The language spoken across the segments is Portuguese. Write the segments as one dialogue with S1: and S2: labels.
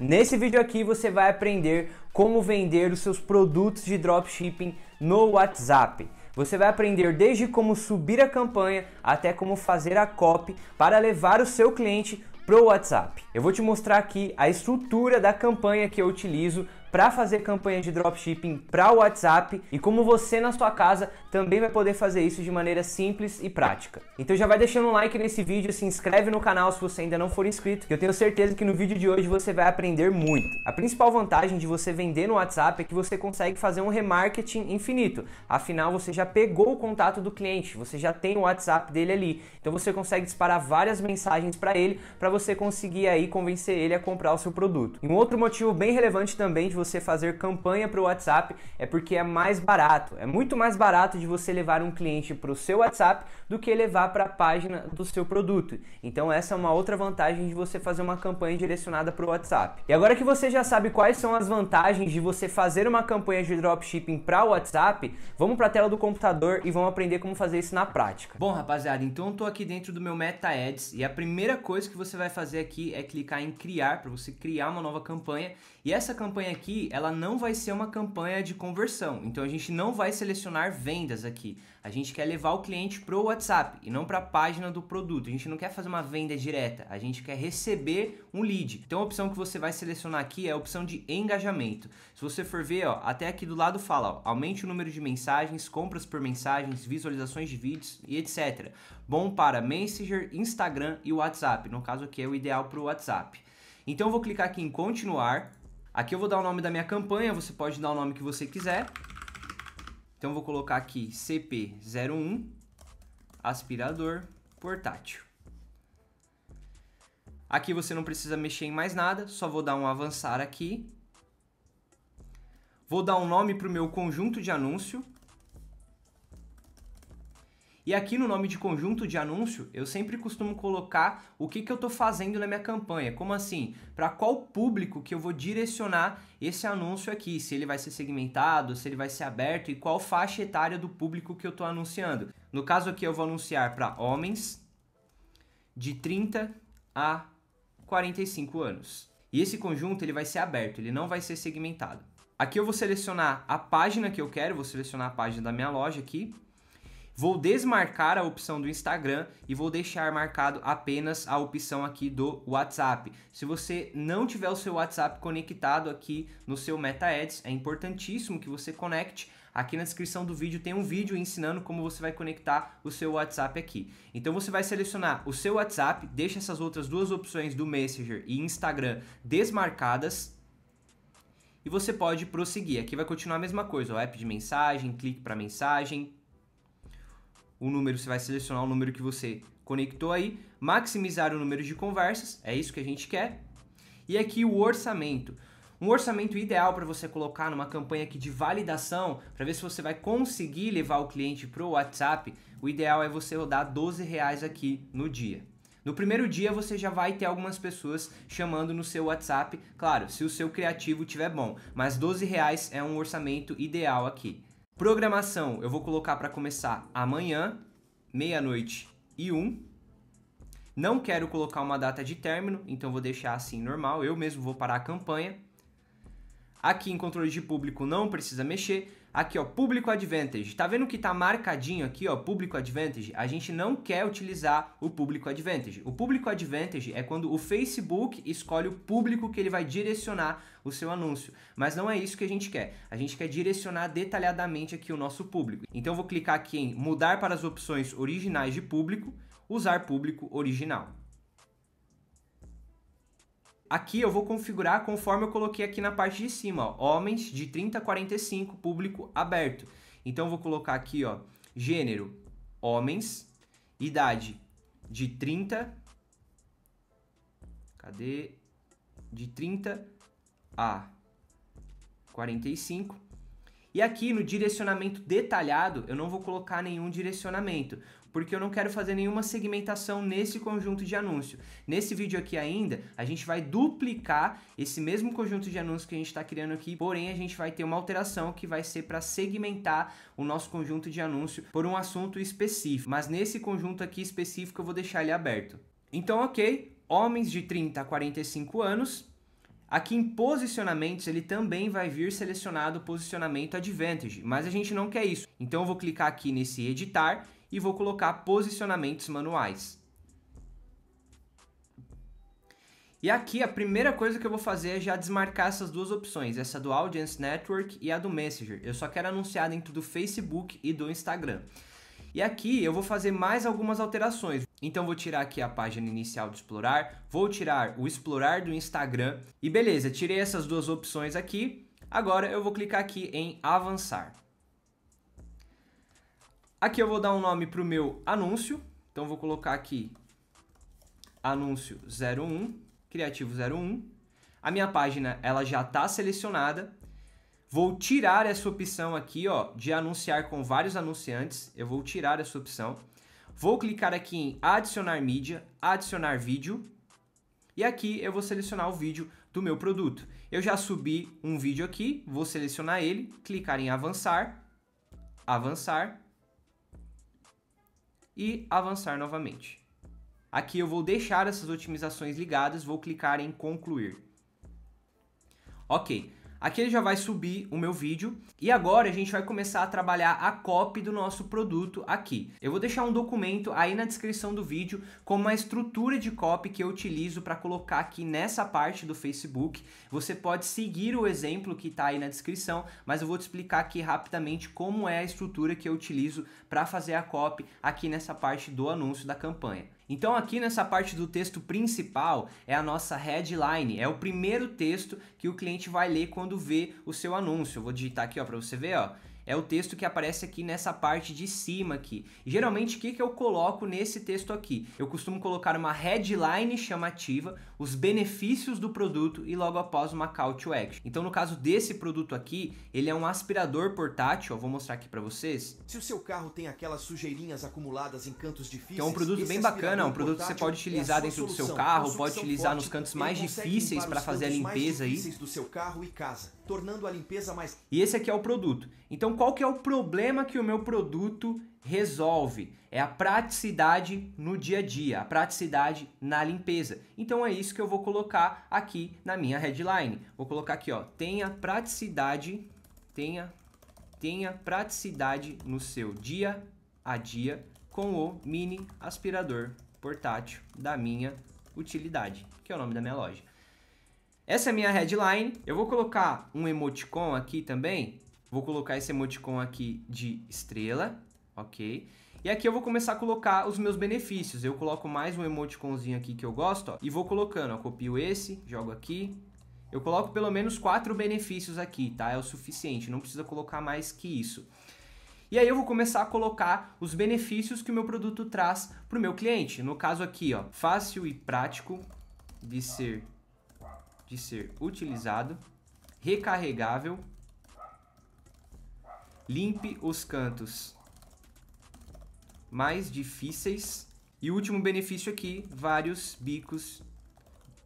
S1: Nesse vídeo aqui você vai aprender como vender os seus produtos de dropshipping no WhatsApp. Você vai aprender desde como subir a campanha até como fazer a copy para levar o seu cliente pro WhatsApp. Eu vou te mostrar aqui a estrutura da campanha que eu utilizo para fazer campanha de dropshipping para o WhatsApp e como você na sua casa também vai poder fazer isso de maneira simples e prática. Então já vai deixando um like nesse vídeo, se inscreve no canal se você ainda não for inscrito, que eu tenho certeza que no vídeo de hoje você vai aprender muito. A principal vantagem de você vender no WhatsApp é que você consegue fazer um remarketing infinito. Afinal, você já pegou o contato do cliente, você já tem o WhatsApp dele ali. Então você consegue disparar várias mensagens para ele para você conseguir aí convencer ele a comprar o seu produto. E um outro motivo bem relevante também de você você fazer campanha para o WhatsApp é porque é mais barato. É muito mais barato de você levar um cliente para o seu WhatsApp do que levar para a página do seu produto. Então essa é uma outra vantagem de você fazer uma campanha direcionada para o WhatsApp. E agora que você já sabe quais são as vantagens de você fazer uma campanha de dropshipping para o WhatsApp, vamos para a tela do computador e vamos aprender como fazer isso na prática. Bom, rapaziada, então eu tô aqui dentro do meu Meta Ads e a primeira coisa que você vai fazer aqui é clicar em criar para você criar uma nova campanha e essa campanha aqui, ela não vai ser uma campanha de conversão. Então a gente não vai selecionar vendas aqui. A gente quer levar o cliente pro WhatsApp e não para a página do produto. A gente não quer fazer uma venda direta, a gente quer receber um lead. Então a opção que você vai selecionar aqui é a opção de engajamento. Se você for ver, ó, até aqui do lado fala, ó, aumente o número de mensagens, compras por mensagens, visualizações de vídeos e etc. Bom para Messenger, Instagram e WhatsApp. No caso aqui é o ideal para o WhatsApp. Então eu vou clicar aqui em continuar, Aqui eu vou dar o nome da minha campanha, você pode dar o nome que você quiser. Então vou colocar aqui CP01 aspirador portátil. Aqui você não precisa mexer em mais nada, só vou dar um avançar aqui. Vou dar um nome para o meu conjunto de anúncio. E aqui no nome de conjunto de anúncio, eu sempre costumo colocar o que, que eu estou fazendo na minha campanha. Como assim? Para qual público que eu vou direcionar esse anúncio aqui? Se ele vai ser segmentado, se ele vai ser aberto e qual faixa etária do público que eu estou anunciando. No caso aqui, eu vou anunciar para homens de 30 a 45 anos. E esse conjunto ele vai ser aberto, ele não vai ser segmentado. Aqui eu vou selecionar a página que eu quero, vou selecionar a página da minha loja aqui Vou desmarcar a opção do Instagram e vou deixar marcado apenas a opção aqui do WhatsApp. Se você não tiver o seu WhatsApp conectado aqui no seu Meta Ads, é importantíssimo que você conecte. Aqui na descrição do vídeo tem um vídeo ensinando como você vai conectar o seu WhatsApp aqui. Então você vai selecionar o seu WhatsApp, deixa essas outras duas opções do Messenger e Instagram desmarcadas. E você pode prosseguir. Aqui vai continuar a mesma coisa, o app de mensagem, clique para mensagem, o número, você vai selecionar o número que você conectou aí, maximizar o número de conversas, é isso que a gente quer. E aqui o orçamento. Um orçamento ideal para você colocar numa campanha aqui de validação, para ver se você vai conseguir levar o cliente para o WhatsApp, o ideal é você rodar 12 reais aqui no dia. No primeiro dia você já vai ter algumas pessoas chamando no seu WhatsApp, claro, se o seu criativo tiver bom, mas 12 reais é um orçamento ideal aqui. Programação, eu vou colocar para começar amanhã, meia-noite e um. Não quero colocar uma data de término, então vou deixar assim normal. Eu mesmo vou parar a campanha. Aqui em controle de público não precisa mexer. Aqui, ó, público advantage. Tá vendo que tá marcadinho aqui, ó, público advantage? A gente não quer utilizar o público advantage. O público advantage é quando o Facebook escolhe o público que ele vai direcionar o seu anúncio. Mas não é isso que a gente quer. A gente quer direcionar detalhadamente aqui o nosso público. Então eu vou clicar aqui em mudar para as opções originais de público, usar público original. Aqui eu vou configurar conforme eu coloquei aqui na parte de cima, ó, homens de 30 a 45, público aberto. Então eu vou colocar aqui, ó, gênero, homens, idade de 30 Cadê? De 30 a 45. E aqui no direcionamento detalhado, eu não vou colocar nenhum direcionamento porque eu não quero fazer nenhuma segmentação nesse conjunto de anúncio. Nesse vídeo aqui ainda, a gente vai duplicar esse mesmo conjunto de anúncios que a gente está criando aqui, porém a gente vai ter uma alteração que vai ser para segmentar o nosso conjunto de anúncio por um assunto específico. Mas nesse conjunto aqui específico eu vou deixar ele aberto. Então, ok, homens de 30 a 45 anos, Aqui em posicionamentos, ele também vai vir selecionado posicionamento advantage, mas a gente não quer isso. Então eu vou clicar aqui nesse editar e vou colocar posicionamentos manuais. E aqui a primeira coisa que eu vou fazer é já desmarcar essas duas opções, essa do Audience Network e a do Messenger. Eu só quero anunciar dentro do Facebook e do Instagram. E aqui eu vou fazer mais algumas alterações. Então vou tirar aqui a página inicial do explorar, vou tirar o explorar do Instagram. E beleza, tirei essas duas opções aqui. Agora eu vou clicar aqui em avançar. Aqui eu vou dar um nome para o meu anúncio. Então vou colocar aqui anúncio 01, criativo 01. A minha página ela já está selecionada. Vou tirar essa opção aqui ó, de anunciar com vários anunciantes. Eu vou tirar essa opção. Vou clicar aqui em adicionar mídia, adicionar vídeo. E aqui eu vou selecionar o vídeo do meu produto. Eu já subi um vídeo aqui, vou selecionar ele, clicar em avançar, avançar, e avançar novamente. Aqui eu vou deixar essas otimizações ligadas, vou clicar em concluir. Ok, Aqui ele já vai subir o meu vídeo e agora a gente vai começar a trabalhar a copy do nosso produto aqui. Eu vou deixar um documento aí na descrição do vídeo com uma estrutura de copy que eu utilizo para colocar aqui nessa parte do Facebook. Você pode seguir o exemplo que está aí na descrição, mas eu vou te explicar aqui rapidamente como é a estrutura que eu utilizo para fazer a copy aqui nessa parte do anúncio da campanha. Então, aqui nessa parte do texto principal é a nossa headline, é o primeiro texto que o cliente vai ler quando vê o seu anúncio. Eu vou digitar aqui para você ver. Ó é o texto que aparece aqui nessa parte de cima aqui. E, geralmente, o que, que eu coloco nesse texto aqui? Eu costumo colocar uma headline chamativa, os benefícios do produto e logo após uma call to action. Então, no caso desse produto aqui, ele é um aspirador portátil, eu vou mostrar aqui para vocês. Se o seu carro tem aquelas sujeirinhas acumuladas em cantos difíceis... Que é um produto bem bacana, é um produto que você pode é utilizar é dentro solução. do seu carro, é pode utilizar forte, nos cantos mais difíceis para fazer a limpeza aí. do seu carro e casa tornando a limpeza mais. E esse aqui é o produto. Então, qual que é o problema que o meu produto resolve? É a praticidade no dia a dia, a praticidade na limpeza. Então é isso que eu vou colocar aqui na minha headline. Vou colocar aqui, ó, tenha praticidade, tenha tenha praticidade no seu dia a dia com o mini aspirador portátil da minha utilidade, que é o nome da minha loja. Essa é a minha headline. Eu vou colocar um emoticon aqui também. Vou colocar esse emoticon aqui de estrela, ok? E aqui eu vou começar a colocar os meus benefícios. Eu coloco mais um emoticonzinho aqui que eu gosto, ó, e vou colocando, ó, copio esse, jogo aqui. Eu coloco pelo menos quatro benefícios aqui, tá? É o suficiente, não precisa colocar mais que isso. E aí eu vou começar a colocar os benefícios que o meu produto traz para o meu cliente. No caso aqui, ó, fácil e prático de ser de ser utilizado, recarregável, limpe os cantos mais difíceis e o último benefício aqui, vários bicos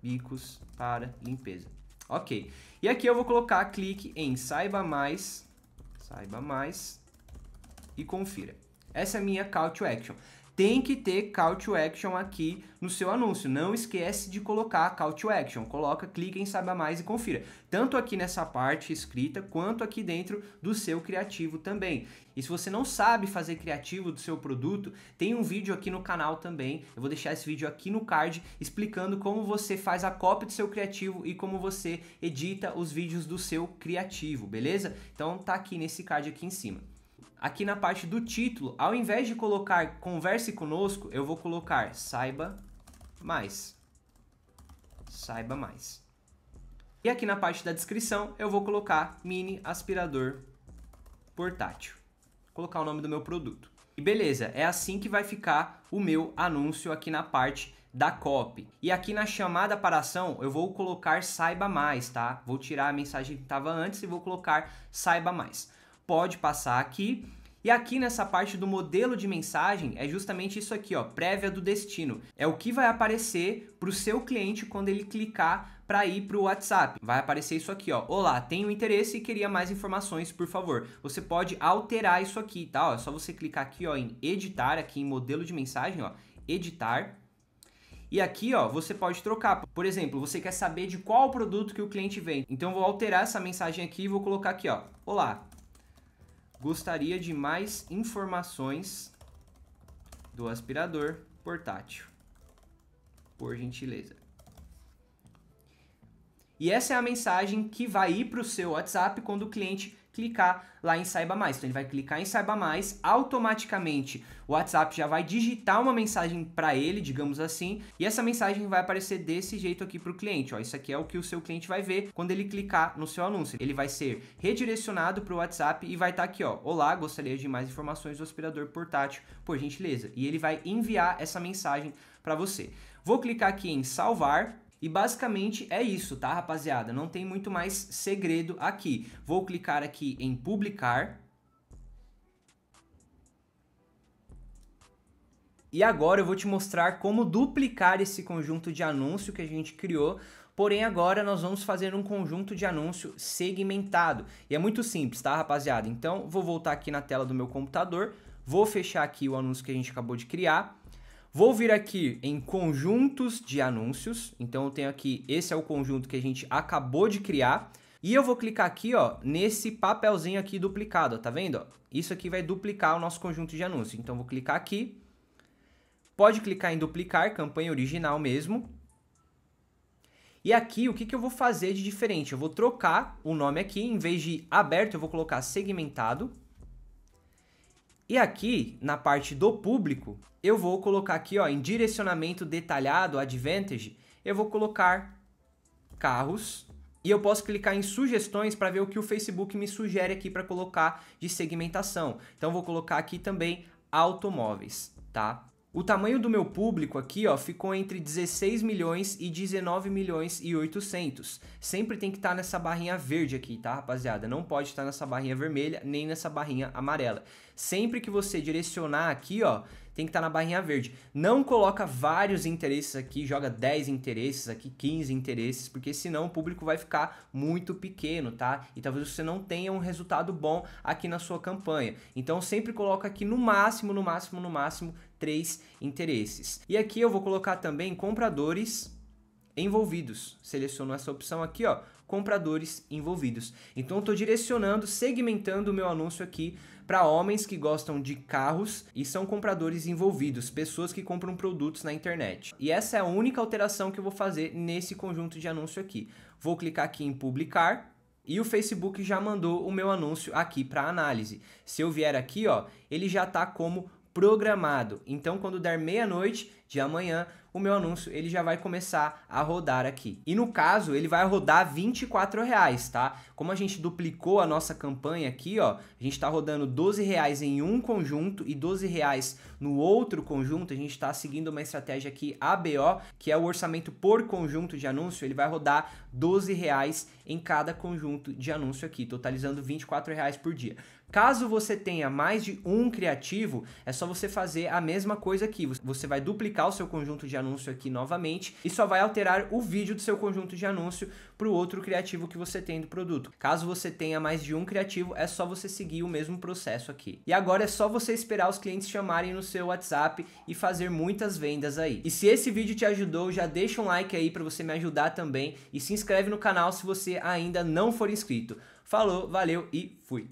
S1: bicos para limpeza. Ok. E aqui eu vou colocar clique em saiba mais, saiba mais e confira. Essa é a minha call to action tem que ter call to action aqui no seu anúncio. Não esquece de colocar call to action. Coloca, clica em saiba mais e confira. Tanto aqui nessa parte escrita, quanto aqui dentro do seu criativo também. E se você não sabe fazer criativo do seu produto, tem um vídeo aqui no canal também. Eu vou deixar esse vídeo aqui no card explicando como você faz a cópia do seu criativo e como você edita os vídeos do seu criativo, beleza? Então tá aqui nesse card aqui em cima aqui na parte do título, ao invés de colocar converse conosco, eu vou colocar saiba mais. Saiba mais. E aqui na parte da descrição, eu vou colocar mini aspirador portátil. Vou colocar o nome do meu produto. E beleza, é assim que vai ficar o meu anúncio aqui na parte da copy. E aqui na chamada para ação, eu vou colocar saiba mais, tá? Vou tirar a mensagem que estava antes e vou colocar saiba mais pode passar aqui. E aqui nessa parte do modelo de mensagem é justamente isso aqui, ó, prévia do destino. É o que vai aparecer para o seu cliente quando ele clicar para ir para o WhatsApp. Vai aparecer isso aqui, ó. Olá, tenho interesse e queria mais informações, por favor. Você pode alterar isso aqui, tá? Ó, é só você clicar aqui, ó, em editar, aqui em modelo de mensagem, ó, editar. E aqui, ó, você pode trocar. Por exemplo, você quer saber de qual produto que o cliente vem. Então, vou alterar essa mensagem aqui e vou colocar aqui, ó. Olá, Gostaria de mais informações do aspirador portátil. Por gentileza. E essa é a mensagem que vai ir para o seu WhatsApp quando o cliente clicar lá em Saiba Mais. Então ele vai clicar em Saiba Mais, automaticamente o WhatsApp já vai digitar uma mensagem para ele, digamos assim, e essa mensagem vai aparecer desse jeito aqui para o cliente. Ó, isso aqui é o que o seu cliente vai ver quando ele clicar no seu anúncio. Ele vai ser redirecionado para o WhatsApp e vai estar tá aqui, ó. Olá, gostaria de mais informações do aspirador portátil, por gentileza. E ele vai enviar essa mensagem para você. Vou clicar aqui em salvar e basicamente é isso, tá, rapaziada? Não tem muito mais segredo aqui. Vou clicar aqui em publicar. E agora eu vou te mostrar como duplicar esse conjunto de anúncio que a gente criou Porém, agora nós vamos fazer um conjunto de anúncio segmentado. E é muito simples, tá, rapaziada? Então, vou voltar aqui na tela do meu computador, vou fechar aqui o anúncio que a gente acabou de criar. Vou vir aqui em conjuntos de anúncios. Então eu tenho aqui, esse é o conjunto que a gente acabou de criar. E eu vou clicar aqui, ó, nesse papelzinho aqui duplicado, tá vendo? Isso aqui vai duplicar o nosso conjunto de anúncios. Então vou clicar aqui. Pode clicar em duplicar, campanha original mesmo. E aqui, o que, que eu vou fazer de diferente? Eu vou trocar o nome aqui, em vez de aberto, eu vou colocar segmentado. E aqui, na parte do público, eu vou colocar aqui ó, em direcionamento detalhado, advantage, eu vou colocar carros e eu posso clicar em sugestões para ver o que o Facebook me sugere aqui para colocar de segmentação. Então vou colocar aqui também automóveis, tá? O tamanho do meu público aqui, ó, ficou entre 16 milhões e 19 milhões e 800. Sempre tem que estar tá nessa barrinha verde aqui, tá, rapaziada? Não pode estar tá nessa barrinha vermelha nem nessa barrinha amarela. Sempre que você direcionar aqui, ó, tem que estar tá na barrinha verde. Não coloca vários interesses aqui, joga 10 interesses aqui, 15 interesses, porque senão o público vai ficar muito pequeno, tá? E talvez você não tenha um resultado bom aqui na sua campanha. Então sempre coloca aqui no máximo, no máximo, no máximo três interesses. E aqui eu vou colocar também compradores envolvidos. Seleciono essa opção aqui, ó, compradores envolvidos. Então estou direcionando, segmentando o meu anúncio aqui para homens que gostam de carros e são compradores envolvidos, pessoas que compram produtos na internet. E essa é a única alteração que eu vou fazer nesse conjunto de anúncio aqui. Vou clicar aqui em publicar e o Facebook já mandou o meu anúncio aqui para análise. Se eu vier aqui, ó, ele já está como programado. Então, quando der meia-noite de amanhã, o meu anúncio ele já vai começar a rodar aqui. E no caso, ele vai rodar 24 reais, tá? Como a gente duplicou a nossa campanha aqui, ó, a gente está rodando 12 reais em um conjunto e 12 reais no outro conjunto. A gente está seguindo uma estratégia aqui ABO, que é o orçamento por conjunto de anúncio. Ele vai rodar 12 reais em cada conjunto de anúncio aqui, totalizando 24 reais por dia. Caso você tenha mais de um criativo, é só você fazer a mesma coisa aqui. Você vai duplicar o seu conjunto de anúncio aqui novamente e só vai alterar o vídeo do seu conjunto de anúncio para o outro criativo que você tem do produto. Caso você tenha mais de um criativo, é só você seguir o mesmo processo aqui. E agora é só você esperar os clientes chamarem no seu WhatsApp e fazer muitas vendas aí. E se esse vídeo te ajudou, já deixa um like aí para você me ajudar também e se inscreve no canal se você ainda não for inscrito. Falou, valeu e fui!